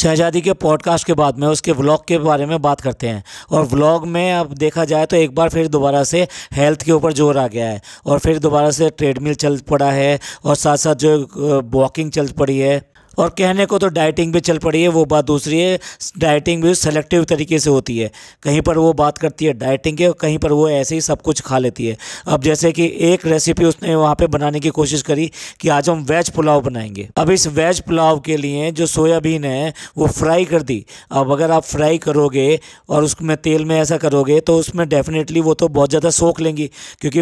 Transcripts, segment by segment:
शहजादी के पॉडकास्ट के बाद में उसके व्लॉग के बारे में बात करते हैं और व्लॉग में अब देखा जाए तो एक बार फिर दोबारा से हेल्थ के ऊपर जोर आ गया है और फिर दोबारा से ट्रेडमिल चल पड़ा है और साथ साथ जो वॉकिंग चल पड़ी है और कहने को तो डाइटिंग भी चल पड़ी है वो बात दूसरी है डाइटिंग भी सेलेक्टिव तरीके से होती है कहीं पर वो बात करती है डाइटिंग के और कहीं पर वो ऐसे ही सब कुछ खा लेती है अब जैसे कि एक रेसिपी उसने वहाँ पे बनाने की कोशिश करी कि आज हम वेज पुलाव बनाएंगे अब इस वेज पुलाव के लिए जो सोयाबीन है वो फ्राई कर दी अब अगर आप फ्राई करोगे और उसमें तेल में ऐसा करोगे तो उसमें डेफिनेटली वो तो बहुत ज़्यादा सोख लेंगी क्योंकि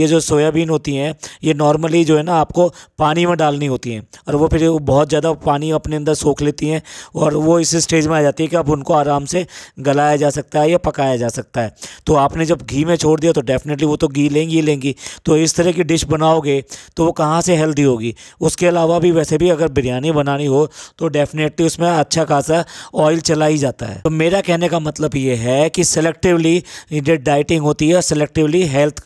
ये जो सोयाबीन होती हैं ये नॉर्मली जो है ना आपको पानी में डालनी होती हैं और वो फिर बहुत ज़्यादा ज़्यादा पानी अपने अंदर सोख लेती हैं और वो इस स्टेज में आ जाती है कि अब उनको आराम से गलाया जा सकता है या पकाया जा सकता है तो आपने जब घी में छोड़ दिया तो डेफिनेटली वो तो घी लेंगी ही लेंगी तो इस तरह की डिश बनाओगे तो वो कहाँ से हेल्दी होगी उसके अलावा भी वैसे भी अगर बिरयानी बनानी हो तो डेफिनेटली उसमें अच्छा खासा ऑयल चला ही जाता है तो मेरा कहने का मतलब ये है कि सेलेक्टिवली जो डाइटिंग होती है सेलेक्टिवली हेल्थ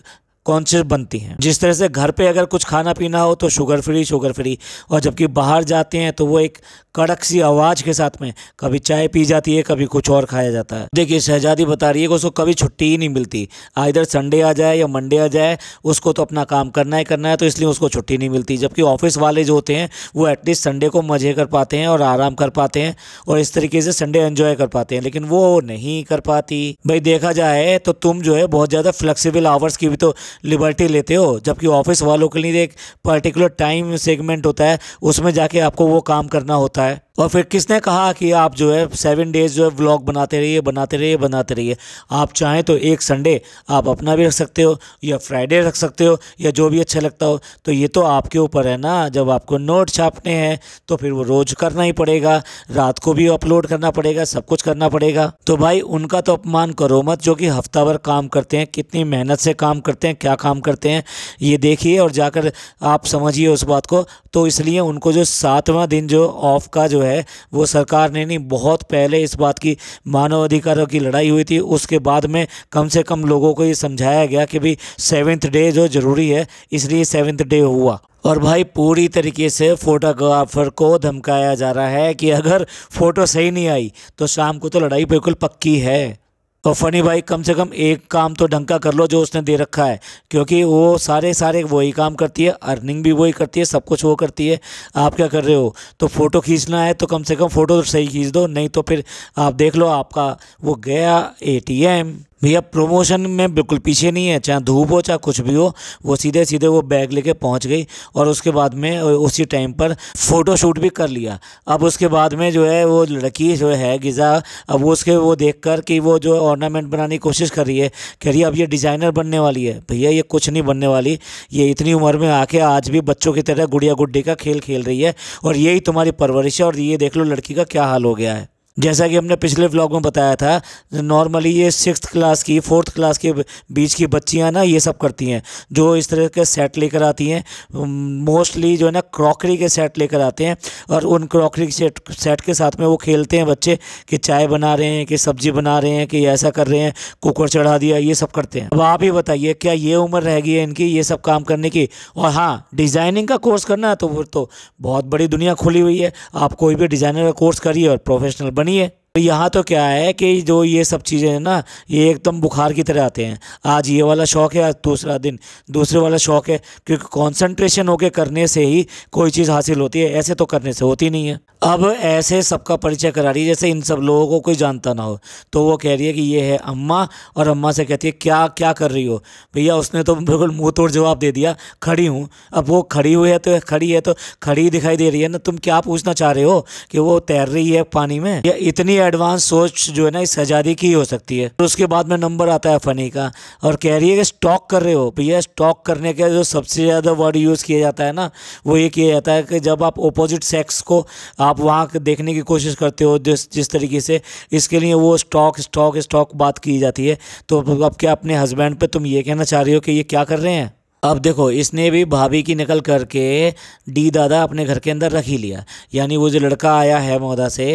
कॉन्शियस बनती हैं जिस तरह से घर पे अगर कुछ खाना पीना हो तो शुगर फ्री शुगर फ्री और जबकि बाहर जाते हैं तो वो एक कड़क सी आवाज़ के साथ में कभी चाय पी जाती है कभी कुछ और खाया जाता है देखिए शहजादी बता रही है कि उसको कभी छुट्टी ही नहीं मिलती आइधर संडे आ जाए या मंडे आ जाए उसको तो अपना काम करना ही करना है तो इसलिए उसको छुट्टी नहीं मिलती जबकि ऑफिस वाले जो होते हैं वो एटलीस्ट संडे को मज़े कर पाते हैं और आराम कर पाते हैं और इस तरीके से संडे एन्जॉय कर पाते हैं लेकिन वो नहीं कर पाती भाई देखा जाए तो तुम जो है बहुत ज़्यादा फ्लेक्सीबल आवर्स की भी तो लिबर्टी लेते हो जबकि ऑफिस वालों के लिए एक पर्टिकुलर टाइम सेगमेंट होता है उसमें जाके आपको वो काम करना होता है और फिर किसने कहा कि आप जो है सेवन डेज जो है व्लॉग बनाते रहिए बनाते रहिए बनाते रहिए आप चाहें तो एक संडे आप अपना भी रख सकते हो या फ्राइडे रख सकते हो या जो भी अच्छा लगता हो तो ये तो आपके ऊपर है ना जब आपको नोट छापने हैं तो फिर वो रोज़ करना ही पड़ेगा रात को भी अपलोड करना पड़ेगा सब कुछ करना पड़ेगा तो भाई उनका तो अपमान करो मत जो कि हफ्ता भर काम करते हैं कितनी मेहनत से काम करते हैं क्या काम करते हैं ये देखिए और जाकर आप समझिए उस बात को तो इसलिए उनको जो सातवां दिन जो ऑफ का जो है वो सरकार ने नहीं बहुत पहले इस बात की मानवाधिकारों की लड़ाई हुई थी उसके बाद में कम से कम लोगों को ये समझाया गया कि भाई सेवन्थ डे जो ज़रूरी है इसलिए सेवन्थ डे हुआ और भाई पूरी तरीके से फोटोग्राफर को धमकाया जा रहा है कि अगर फ़ोटो सही नहीं आई तो शाम को तो लड़ाई बिल्कुल पक्की है और तो फ़नी भाई कम से कम एक काम तो ढंग का कर लो जो उसने दे रखा है क्योंकि वो सारे सारे वही काम करती है अर्निंग भी वही करती है सब कुछ वो करती है आप क्या कर रहे हो तो फ़ोटो खींचना है तो कम से कम फ़ोटो तो सही खींच दो नहीं तो फिर आप देख लो आपका वो गया ए भैया प्रमोशन में बिल्कुल पीछे नहीं है चाहे धूप हो चाहे कुछ भी हो वो सीधे सीधे वो बैग लेके पहुंच गई और उसके बाद में उसी टाइम पर फ़ोटो शूट भी कर लिया अब उसके बाद में जो है वो लड़की जो है गिज़ा अब वो उसके वो देख कर कि वो जो ऑर्नामेंट बनाने की कोशिश कर रही है कह रही है अब ये डिज़ाइनर बनने वाली है भैया ये कुछ नहीं बनने वाली ये इतनी उम्र में आके आज भी बच्चों की तरह गुड़िया गुड्डी का खेल खेल रही है और यही तुम्हारी परवरिश है और ये देख लो लड़की का क्या हाल हो गया है जैसा कि हमने पिछले व्लॉग में बताया था नॉर्मली ये सिक्स क्लास की फोर्थ क्लास के बीच की बच्चियाँ ना ये सब करती हैं जो इस तरह के सेट लेकर आती हैं मोस्टली जो है ना क्रॉकरी के सेट लेकर आते हैं और उन क्रॉकरी सेट सेट के साथ में वो खेलते हैं बच्चे कि चाय बना रहे हैं कि सब्जी बना रहे हैं कि ऐसा कर रहे हैं कुकर चढ़ा दिया ये सब करते हैं अब आप ही बताइए क्या ये उम्र रह गई है इनकी ये सब काम करने की और हाँ डिज़ाइनिंग का कोर्स करना है तो वो तो बहुत बड़ी दुनिया खुली हुई है आप कोई भी डिज़ाइनर का कोर्स करिए और प्रोफेशनल बने मानिए तो यहाँ तो क्या है कि जो ये सब चीज़ें हैं ना ये एकदम बुखार की तरह आते हैं आज ये वाला शौक़ है आज दूसरा दिन दूसरे वाला शौक़ है क्योंकि कंसंट्रेशन होके करने से ही कोई चीज़ हासिल होती है ऐसे तो करने से होती नहीं है अब ऐसे सबका परिचय करा रही है जैसे इन सब लोगों को कोई जानता ना हो तो वो कह रही है कि ये है अम्मा और अम्मा से कहती है क्या क्या कर रही हो भैया उसने तो बिल्कुल मुँह तोड़ जवाब दे दिया खड़ी हूँ अब वो खड़ी हुई है तो खड़ी है तो खड़ी दिखाई दे रही है ना तुम क्या पूछना चाह रहे हो कि वो तैर रही है पानी में या इतनी एडवांस सोच जो है ना इस आज़ादी की हो सकती है तो उसके बाद में नंबर आता है फ़नी का और कह रही है कि स्टॉक कर रहे हो भैया तो स्टॉक करने का जो सबसे ज़्यादा वर्ड यूज़ किया जाता है ना वो ये किया जाता है कि जब आप ओपोजिट सेक्स को आप वहाँ देखने की कोशिश करते हो जिस जिस तरीके से इसके लिए वो स्टॉक स्टॉक स्टॉक बात की जाती है तो अब क्या अपने हस्बैंड पर तुम ये कहना चाह रही हो कि ये क्या कर रहे हैं अब देखो इसने भी भाभी की नकल करके डी दादा अपने घर के अंदर रख ही लिया यानी वो जो लड़का आया है मौदा से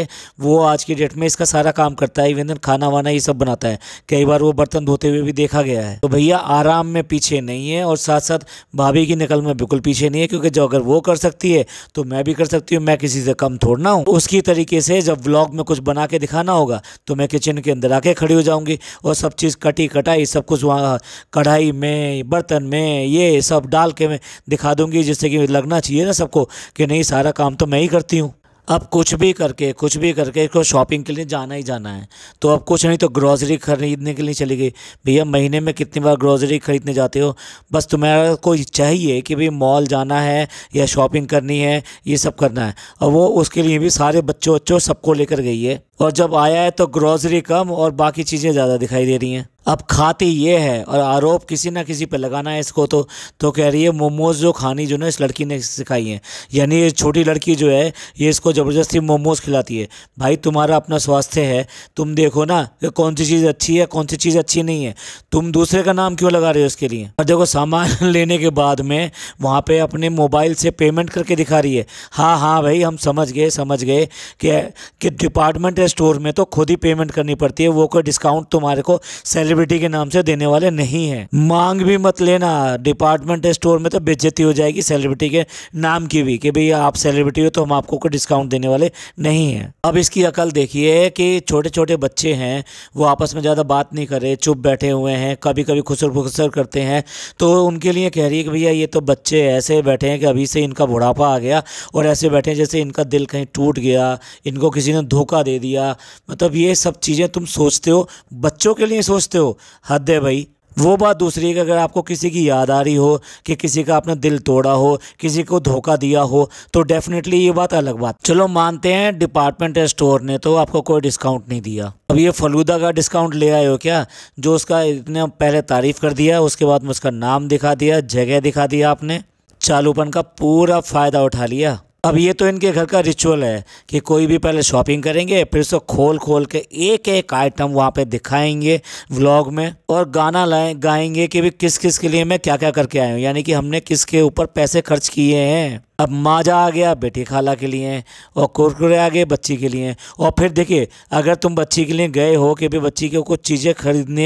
वो आज की डेट में इसका सारा काम करता है इवन खाना वाना ये सब बनाता है कई बार वो बर्तन धोते हुए भी देखा गया है तो भैया आराम में पीछे नहीं है और साथ साथ भाभी की नकल में बिल्कुल पीछे नहीं है क्योंकि जो अगर वो कर सकती है तो मैं भी कर सकती हूँ मैं किसी से कम थोड़ना हूँ उसकी तरीके से जब ब्लॉग में कुछ बना के दिखाना होगा तो मैं किचन के अंदर आके खड़ी हो जाऊँगी और सब चीज़ कटी कटाई सब कुछ वहाँ कढ़ाई में बर्तन में ये सब डाल के मैं दिखा दूंगी जिससे कि लगना चाहिए ना सबको कि नहीं सारा काम तो मैं ही करती हूँ अब कुछ भी करके कुछ भी करके इसको शॉपिंग के लिए जाना ही जाना है तो अब कुछ नहीं तो ग्रॉसरी खरीदने के लिए चली गई भैया महीने में कितनी बार ग्रॉसरी खरीदने जाते हो बस तुम्हारा को चाहिए कि भाई मॉल जाना है या शॉपिंग करनी है ये सब करना है और वो उसके लिए भी सारे बच्चों बच्चों सबको लेकर गई है और जब आया है तो ग्रोसरी कम और बाकी चीज़ें ज़्यादा दिखाई दे रही हैं अब खाती ये है और आरोप किसी ना किसी पे लगाना है इसको तो तो कह रही है मोमोज़ जो खानी जो ना इस लड़की ने सिखाई है यानी ये छोटी लड़की जो है ये इसको ज़बरदस्ती मोमोज़ खिलाती है भाई तुम्हारा अपना स्वास्थ्य है तुम देखो ना कि कौन सी चीज़ अच्छी है कौन सी चीज़ अच्छी नहीं है तुम दूसरे का नाम क्यों लगा रहे हो इसके लिए और देखो सामान लेने के बाद में वहाँ पर अपने मोबाइल से पेमेंट करके दिखा रही है हाँ हाँ भाई हम समझ गए समझ गए कि डिपार्टमेंट स्टोर में तो खुद ही पेमेंट करनी पड़ती है वो कोई डिस्काउंट तुम्हारे को सेलिब्रिटी के नाम से देने वाले नहीं है मांग भी मत लेना डिपार्टमेंट स्टोर में तो बेजती हो जाएगी सेलिब्रिटी के नाम की भी कि भैया आप सेलिब्रिटी हो तो हम आपको कोई डिस्काउंट देने वाले नहीं है अब इसकी अकल देखिए कि छोटे छोटे बच्चे हैं वो आपस में ज़्यादा बात नहीं करे चुप बैठे हुए हैं कभी कभी खुसर फुसर करते हैं तो उनके लिए कह रही है कि भैया ये तो बच्चे ऐसे बैठे हैं कि अभी से इनका बुढ़ापा आ गया और ऐसे बैठे हैं जैसे इनका दिल कहीं टूट गया इनको किसी ने धोखा दे दिया दिया मतलब ये सब चीज़ें तुम सोचते हो बच्चों के लिए सोचते हो हद है भाई वो बात दूसरी है कि अगर आपको किसी की याद आ रही हो कि किसी का आपने दिल तोड़ा हो किसी को धोखा दिया हो तो डेफिनेटली ये बात अलग बात चलो मानते हैं डिपार्टमेंट स्टोर ने तो आपको कोई डिस्काउंट नहीं दिया अब ये फलूदा का डिस्काउंट ले आए हो क्या जो उसका इतने पहले तारीफ कर दिया उसके बाद में उसका नाम दिखा दिया जगह दिखा दिया आपने चालूपन का पूरा फ़ायदा उठा लिया अब ये तो इनके घर का रिचुअल है कि कोई भी पहले शॉपिंग करेंगे फिर उसको खोल खोल के एक एक आइटम वहाँ पे दिखाएंगे व्लॉग में और गाना लाए गाएंगे कि भी किस किस के लिए मैं क्या क्या करके आया हूँ यानी कि हमने किसके ऊपर पैसे खर्च किए हैं अब माजा आ गया बेटी खाला के लिए और कुरकुरे आ गए बच्ची के लिए और फिर देखिए अगर तुम बच्ची के लिए गए हो कि भी बच्ची को कुछ चीज़ें खरीदने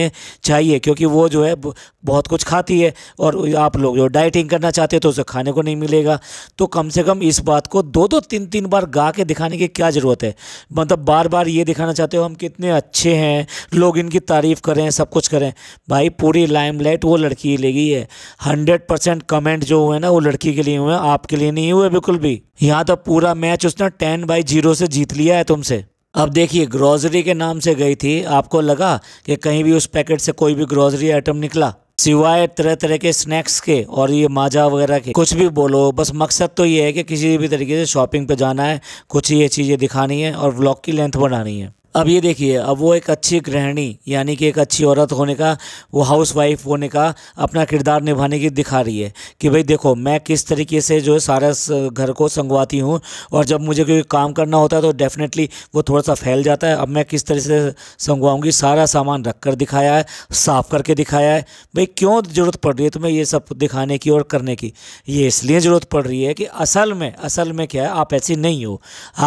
चाहिए क्योंकि वो जो है बहुत कुछ खाती है और आप लोग जो डाइटिंग करना चाहते हो तो उसे खाने को नहीं मिलेगा तो कम से कम इस बात को दो दो तीन तीन बार गा के दिखाने की क्या ज़रूरत है मतलब बार बार ये दिखाना चाहते हो हम कितने अच्छे हैं लोग इनकी तारीफ़ करें सब कुछ करें भाई पूरी लाइमलाइट वो लड़की ले लेगी है हंड्रेड परसेंट कमेंट जो हुए ना वो लड़की के लिए हुए हैं आपके लिए नहीं नहीं हुए बिल्कुल भी यहाँ तो पूरा मैच उसने टेन बाई जीरो से जीत लिया है तुमसे अब देखिए ग्रोजरी के नाम से गई थी आपको लगा कि कहीं भी उस पैकेट से कोई भी ग्रोजरी आइटम निकला सिवाय तरह तरह के स्नैक्स के और ये माजा वगैरह के कुछ भी बोलो बस मकसद तो ये है कि किसी भी तरीके से शॉपिंग पे जाना है कुछ ये चीज़ें दिखानी है और ब्लॉक की लेंथ बढ़ानी है अब ये देखिए अब वो एक अच्छी गृहिणी यानी कि एक अच्छी औरत होने का वो हाउस वाइफ होने का अपना किरदार निभाने की दिखा रही है कि भाई देखो मैं किस तरीके से जो है सारा घर को संगवाती हूँ और जब मुझे कोई काम करना होता है तो डेफिनेटली वो थोड़ा सा फैल जाता है अब मैं किस तरह से संगवाऊँगी सारा सामान रख कर दिखाया है साफ़ करके दिखाया है भाई क्यों ज़रूरत पड़ रही है तुम्हें ये सब दिखाने की और करने की ये इसलिए ज़रूरत पड़ रही है कि असल में असल में क्या है आप ऐसी नहीं हो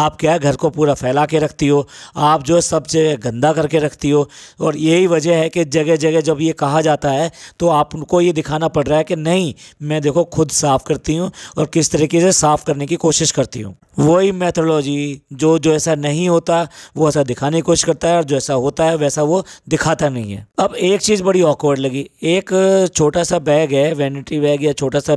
आप क्या है घर को पूरा फैला के रखती हो आप जो सब जगह गंदा करके रखती हो और यही वजह है कि जगह जगह जब ये कहा जाता है तो आपको ये दिखाना पड़ रहा है कि नहीं मैं देखो खुद साफ़ करती हूँ और किस तरीके से साफ़ करने की कोशिश करती हूँ वही मैथोलॉजी जो जो ऐसा नहीं होता वो ऐसा दिखाने की कोशिश करता है और जो ऐसा होता है वैसा वो दिखाता नहीं है अब एक चीज़ बड़ी ऑकवर्ड लगी एक छोटा सा बैग है वैनिटी बैग या छोटा सा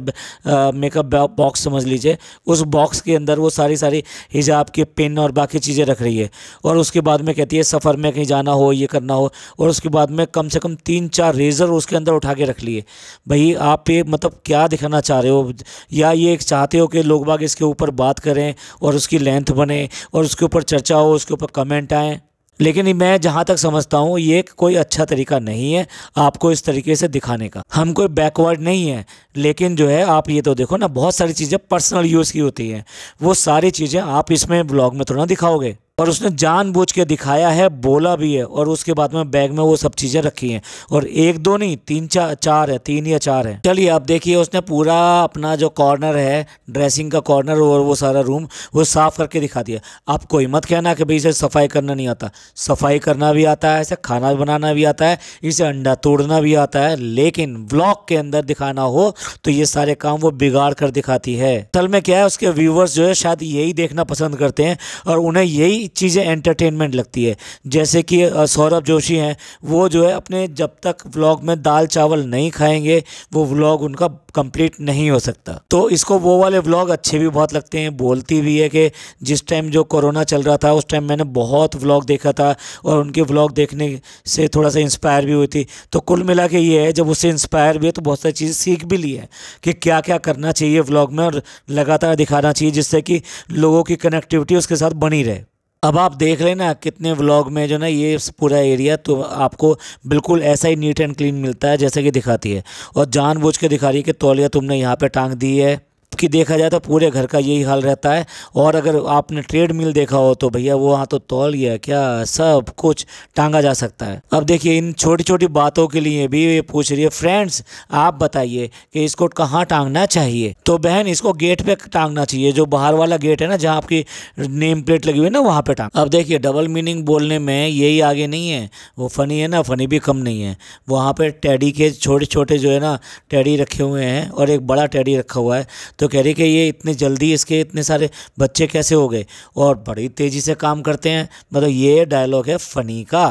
मेकअप बॉक्स समझ लीजिए उस बॉक्स के अंदर वो सारी सारी हिजाब के पिन और बाकी चीज़ें रख रही है और उसके बाद में कहती है सफ़र में कहीं जाना हो ये करना हो और उसके बाद में कम से कम तीन चार रेज़र उसके अंदर उठा के रख लिए भाई आप ये मतलब क्या दिखाना चाह रहे हो या ये चाहते हो कि लोग बाग इसके ऊपर बात करें और उसकी लेंथ बने और उसके ऊपर चर्चा हो उसके ऊपर कमेंट आए लेकिन मैं जहाँ तक समझता हूँ ये कोई अच्छा तरीका नहीं है आपको इस तरीके से दिखाने का हम कोई बैकवर्ड नहीं है लेकिन जो है आप ये तो देखो ना बहुत सारी चीज़ें पर्सनल यूज़ की होती हैं वो सारी चीज़ें आप इसमें ब्लॉग में थोड़ा दिखाओगे और उसने जानबूझ के दिखाया है बोला भी है और उसके बाद में बैग में वो सब चीज़ें रखी हैं और एक दो नहीं तीन चार चार है तीन या चार है चलिए आप देखिए उसने पूरा अपना जो कॉर्नर है ड्रेसिंग का कॉर्नर और वो सारा रूम वो साफ़ करके दिखा दिया आप कोई मत कहना कि भाई इसे सफाई करना नहीं आता सफाई करना भी आता है इसे खाना बनाना भी आता है इसे अंडा तोड़ना भी आता है लेकिन ब्लॉग के अंदर दिखाना हो तो ये सारे काम वो बिगाड़ कर दिखाती है असल में क्या है उसके व्यूवर्स जो है शायद यही देखना पसंद करते हैं और उन्हें यही चीज़ें एंटरटेनमेंट लगती है जैसे कि सौरभ जोशी हैं वो जो है अपने जब तक व्लॉग में दाल चावल नहीं खाएंगे वो व्लॉग उनका कंप्लीट नहीं हो सकता तो इसको वो वाले व्लॉग अच्छे भी बहुत लगते हैं बोलती भी है कि जिस टाइम जो कोरोना चल रहा था उस टाइम मैंने बहुत व्लॉग देखा था और उनके व्लॉग देखने से थोड़ा सा इंस्पायर भी हुई थी तो कुल मिला के ये है जब उससे इंस्पायर भी है तो बहुत सारी चीज़ें सीख भी ली है कि क्या क्या करना चाहिए व्लॉग में और लगातार दिखाना चाहिए जिससे कि लोगों की कनेक्टिविटी उसके साथ बनी रहे अब आप देख लेना कितने व्लॉग में जो ना ये पूरा एरिया तो आपको बिल्कुल ऐसा ही नीट एंड क्लीन मिलता है जैसे कि दिखाती है और जानबूझ के दिखा रही है कि तौलिया तुमने यहाँ पे टांग दी है कि देखा जाए तो पूरे घर का यही हाल रहता है और अगर आपने ट्रेड मिल देखा हो तो भैया वो हाँ तो तौल गया क्या सब कुछ टांगा जा सकता है अब देखिए इन छोटी छोटी बातों के लिए भी ये पूछ रही है फ्रेंड्स आप बताइए कि इसको कहाँ टांगना चाहिए तो बहन इसको गेट पे टांगना चाहिए जो बाहर वाला गेट है ना जहाँ आपकी नेम प्लेट लगी हुई है ना वहाँ पर टांग अब देखिए डबल मीनिंग बोलने में यही आगे नहीं है वो फनी है ना फनी भी कम नहीं है वहाँ पर टैडी के छोटे छोटे जो है ना टैडी रखे हुए हैं और एक बड़ा टैडी रखा हुआ है तो तो कह रही कि ये इतने जल्दी इसके इतने सारे बच्चे कैसे हो गए और बड़ी तेज़ी से काम करते हैं मतलब ये डायलॉग है फ़नी का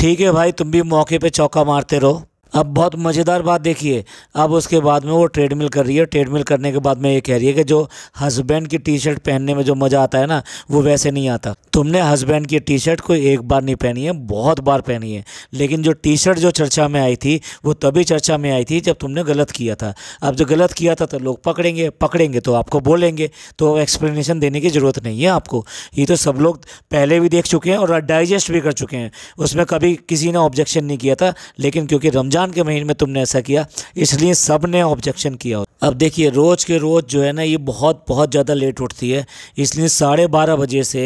ठीक है भाई तुम भी मौके पे चौका मारते रहो अब बहुत मज़ेदार बात देखिए अब उसके बाद में वो ट्रेडमिल कर रही है ट्रेडमिल करने के बाद में ये कह रही है कि जो हस्बैंड की टी शर्ट पहनने में जो मज़ा आता है ना वो वैसे नहीं आता तुमने हस्बैंड की टी शर्ट कोई एक बार नहीं पहनी है बहुत बार पहनी है लेकिन जो टी शर्ट जो चर्चा में आई थी वो तभी चर्चा में आई थी जब तुमने गलत किया था अब जो गलत किया था तो लोग पकड़ेंगे पकड़ेंगे तो आपको बोलेंगे तो एक्सप्लेनेशन देने की ज़रूरत नहीं है आपको ये तो सब लोग पहले भी देख चुके हैं और डाइजेस्ट भी कर चुके हैं उसमें कभी किसी ने ऑब्जेक्शन नहीं किया था लेकिन क्योंकि रमजान रमज़ान के महीने में तुमने ऐसा किया इसलिए सब ने ऑब्जेक्शन किया अब देखिए रोज़ के रोज़ जो है ना ये बहुत बहुत ज़्यादा लेट उठती है इसलिए साढ़े बारह बजे से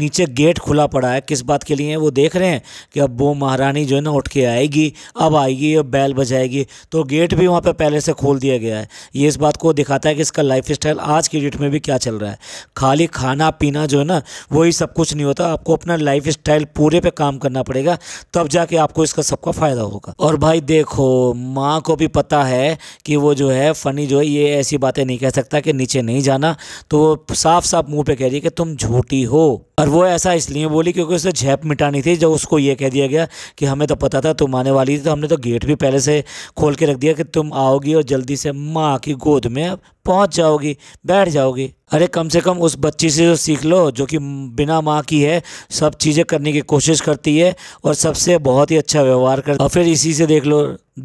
नीचे गेट खुला पड़ा है किस बात के लिए वो देख रहे हैं कि अब वो महारानी जो है ना उठ के आएगी अब आएगी अब बैल बजाएगी तो गेट भी वहाँ पर पहले से खोल दिया गया है ये इस बात को दिखाता है कि इसका लाइफ स्टाइल आज की डेट में भी क्या चल रहा है खाली खाना पीना जो है ना वही सब कुछ नहीं होता आपको अपना लाइफ स्टाइल पूरे पर काम करना पड़ेगा तब जाके आपको इसका सबका फ़ायदा होगा और भाई देखो माँ को भी पता है कि वो जो है फ़नी जो जो है ये ऐसी बातें नहीं कह सकता कि नीचे नहीं जाना तो वो साफ साफ मुंह पे कह रही है कि तुम झूठी हो और वो ऐसा इसलिए बोली क्योंकि उसे झेप मिटानी थी जब उसको ये कह दिया गया कि हमें तो पता था तुम आने वाली थी तो हमने तो गेट भी पहले से खोल के रख दिया कि तुम आओगी और जल्दी से माँ की गोद में पहुँच जाओगी बैठ जाओगी अरे कम से कम उस बच्ची से तो सीख लो जो कि बिना माँ की है सब चीज़ें करने की कोशिश करती है और सबसे बहुत ही अच्छा व्यवहार कर और फिर इसी से देख लो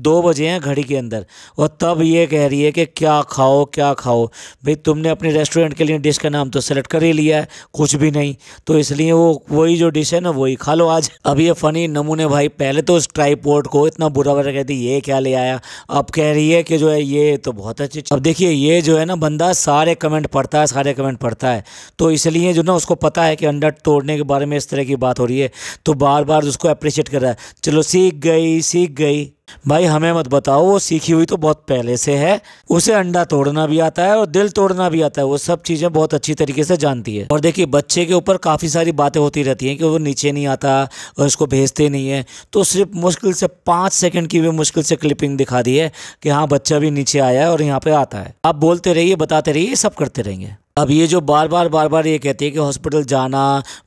दो बजे हैं घड़ी के अंदर और तब ये कह रही है कि क्या खाओ क्या खाओ भाई तुमने अपने रेस्टोरेंट के लिए डिश का नाम तो सेलेक्ट कर ही लिया है कुछ भी नहीं तो इसलिए वो वही जो डिश है ना वही खा लो आज अब ये फ़नी नमूने भाई पहले तो उस ट्राईपोर्ट को इतना बुरा बुरा कहती ये क्या ले आया अब कह रही है कि जो है ये तो बहुत अच्छी अब देखिए ये जो है ना बंदा सारे कमेंट पढ़ता है सारे कमेंट पढ़ता है तो इसलिए जो ना उसको पता है कि अंडर तोड़ने के बारे में इस तरह की बात हो रही है तो बार बार उसको अप्रिशिएट कर रहा है चलो सीख गई सीख गई भाई हमें मत बताओ वो सीखी हुई तो बहुत पहले से है उसे अंडा तोड़ना भी आता है और दिल तोड़ना भी आता है वो सब चीज़ें बहुत अच्छी तरीके से जानती है और देखिए बच्चे के ऊपर काफ़ी सारी बातें होती रहती हैं कि वो नीचे नहीं आता और उसको भेजते नहीं है तो सिर्फ मुश्किल से पाँच सेकेंड की भी मुश्किल से क्लिपिंग दिखा दी है कि हाँ बच्चा भी नीचे आया है और यहाँ पर आता है आप बोलते रहिए बताते रहिए सब करते रहेंगे अब ये जो बार बार बार बार ये कहती है कि हॉस्पिटल जाना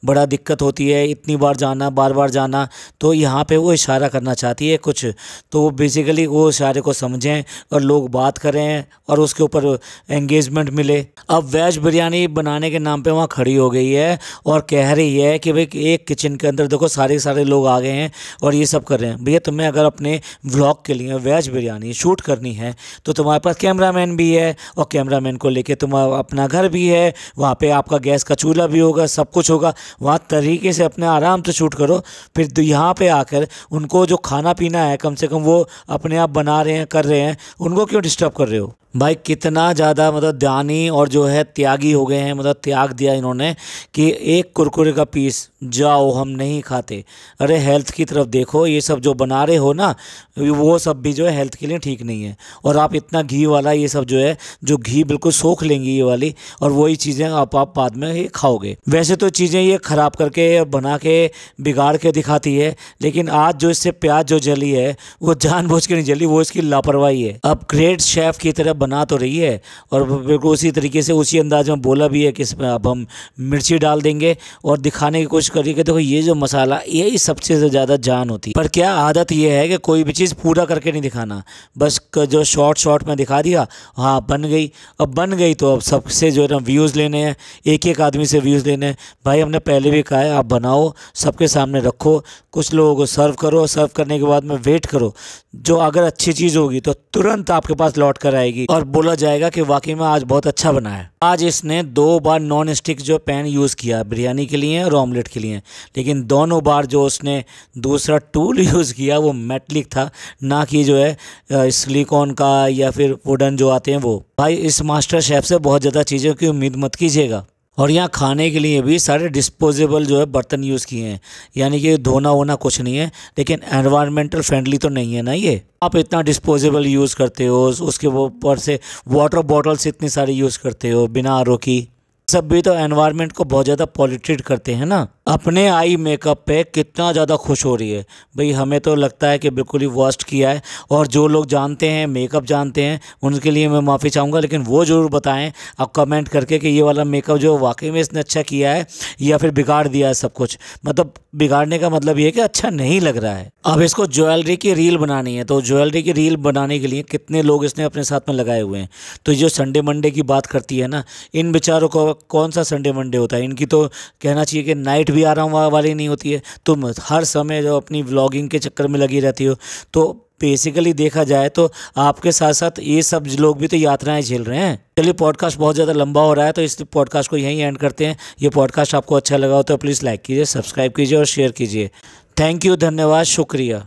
बड़ा दिक्कत होती है इतनी बार जाना बार बार जाना तो यहाँ पे वो इशारा करना चाहती है कुछ तो वो बेसिकली वो इशारे को समझें और लोग बात करें और उसके ऊपर एंगेजमेंट मिले अब वेज बिरयानी बनाने के नाम पे वहाँ खड़ी हो गई है और कह रही है कि भाई एक किचन के अंदर देखो सारे सारे लोग आ गए हैं और ये सब कर रहे हैं भैया तुम्हें अगर अपने ब्लॉग के लिए वेज बिरयानी शूट करनी है तो तुम्हारे पास कैमरा भी है और कैमरा को लेके तुम अपना घर भी है वहाँ पे आपका गैस का चूल्हा भी होगा सब कुछ होगा वहाँ तरीके से अपने आराम से शूट करो फिर यहाँ पे आकर उनको जो खाना पीना है कम से कम वो अपने आप बना रहे हैं कर रहे हैं उनको क्यों डिस्टर्ब कर रहे हो भाई कितना ज़्यादा मतलब दानी और जो है त्यागी हो गए हैं मतलब त्याग दिया इन्होंने कि एक कुरकुरे का पीस जाओ हम नहीं खाते अरे हेल्थ की तरफ देखो ये सब जो बना रहे हो ना वो सब भी जो है हेल्थ के लिए ठीक नहीं है और आप इतना घी वाला ये सब जो है जो घी बिल्कुल सोख लेंगी ये वाली और वही चीज़ें आप आप बाद में ये खाओगे वैसे तो चीज़ें ये ख़राब करके बना के बिगाड़ के दिखाती है लेकिन आज जो इससे प्याज जो जली है वो जानबूझ के नहीं जली वो इसकी लापरवाही है अब ग्रेट शेफ़ की तरफ बना तो रही है और बिल्कुल उसी तरीके से उसी अंदाज में बोला भी है कि इसमें अब हम मिर्ची डाल देंगे और दिखाने की कोशिश करिए कि देखो ये जो मसाला यही सबसे ज़्यादा जान होती है पर क्या आदत यह है कि कोई भी चीज़ पूरा करके नहीं दिखाना बस जो शॉर्ट शॉर्ट में दिखा दिया हाँ बन गई अब बन गई तो अब सबसे जो है ना व्यूज़ लेने हैं एक एक आदमी से व्यूज़ लेने हैं भाई हमने पहले भी कहा है आप बनाओ सबके सामने रखो कुछ लोगों को सर्व करो सर्व करने के बाद में वेट करो जो अगर अच्छी चीज़ होगी तो तुरंत आपके पास लौट कर आएगी और बोला जाएगा कि वाकई में आज बहुत अच्छा बना है आज इसने दो बार नॉन स्टिक जो पैन यूज़ किया बिरयानी के लिए और ऑमलेट के लिए लेकिन दोनों बार जो उसने दूसरा टूल यूज़ किया वो मेटलिक था ना कि जो है सिलिकॉन का या फिर वुडन जो आते हैं वो भाई इस मास्टर शेफ़ से बहुत ज़्यादा चीज़ों की उम्मीद मत कीजिएगा और यहाँ खाने के लिए भी सारे डिस्पोजेबल जो है बर्तन यूज़ किए हैं यानी कि धोना वोना कुछ नहीं है लेकिन एनवायरमेंटल फ्रेंडली तो नहीं है ना ये आप इतना डिस्पोजेबल यूज़ करते हो उसके ऊपर से वाटर बॉटल्स इतनी सारी यूज़ करते हो बिना आर की सब भी तो एनवायरमेंट को बहुत ज़्यादा पॉल्यूटेड करते हैं ना अपने आई मेकअप पे कितना ज़्यादा खुश हो रही है भाई हमें तो लगता है कि बिल्कुल ही वर्स्ट किया है और जो लोग जानते हैं मेकअप जानते हैं उनके लिए मैं माफ़ी चाहूँगा लेकिन वो ज़रूर बताएं आप कमेंट करके कि ये वाला मेकअप जो वाकई में इसने अच्छा किया है या फिर बिगाड़ दिया है सब कुछ मतलब बिगाड़ने का मतलब ये कि अच्छा नहीं लग रहा है अब इसको ज्वेलरी की रील बनानी है तो ज्वेलरी की रील बनाने के लिए कितने लोग इसने अपने साथ में लगाए हुए हैं तो जो संडे मंडे की बात करती है ना इन बेचारों को कौन सा संडे मंडे होता है इनकी तो कहना चाहिए कि नाइट भी आराम वाली नहीं होती है तुम हर समय जो अपनी व्लॉगिंग के चक्कर में लगी रहती हो तो बेसिकली देखा जाए तो आपके साथ साथ ये सब लोग भी तो यात्राएं झेल रहे हैं चलिए पॉडकास्ट बहुत ज़्यादा लंबा हो रहा है तो इस पॉडकास्ट को यहीं एंड करते हैं ये पॉडकास्ट आपको अच्छा लगा हो तो प्लीज़ लाइक कीजिए सब्सक्राइब कीजिए और शेयर कीजिए थैंक यू धन्यवाद शुक्रिया